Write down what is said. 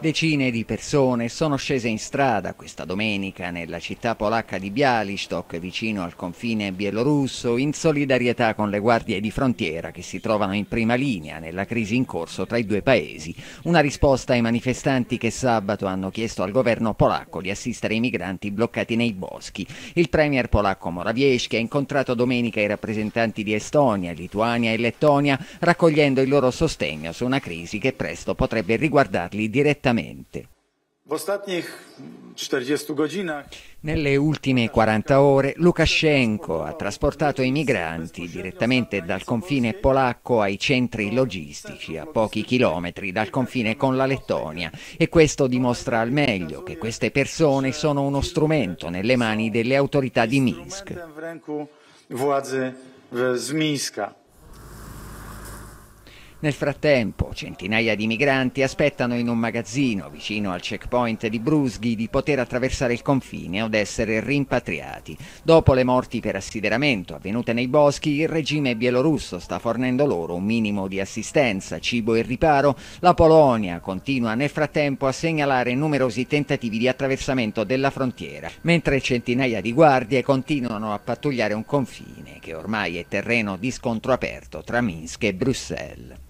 Decine di persone sono scese in strada questa domenica nella città polacca di Bialystok, vicino al confine bielorusso, in solidarietà con le guardie di frontiera che si trovano in prima linea nella crisi in corso tra i due paesi. Una risposta ai manifestanti che sabato hanno chiesto al governo polacco di assistere i migranti bloccati nei boschi. Il premier polacco Morawiecki ha incontrato domenica i rappresentanti di Estonia, Lituania e Lettonia, raccogliendo il loro sostegno su una crisi che presto potrebbe riguardarli direttamente direttamente. Nelle ultime 40 ore Lukashenko ha trasportato i migranti direttamente dal confine polacco ai centri logistici a pochi chilometri dal confine con la Lettonia e questo dimostra al meglio che queste persone sono uno strumento nelle mani delle autorità di Minsk. Nel frattempo, centinaia di migranti aspettano in un magazzino vicino al checkpoint di Brusghi di poter attraversare il confine o essere rimpatriati. Dopo le morti per assideramento avvenute nei boschi, il regime bielorusso sta fornendo loro un minimo di assistenza, cibo e riparo. La Polonia continua nel frattempo a segnalare numerosi tentativi di attraversamento della frontiera, mentre centinaia di guardie continuano a pattugliare un confine che ormai è terreno di scontro aperto tra Minsk e Bruxelles.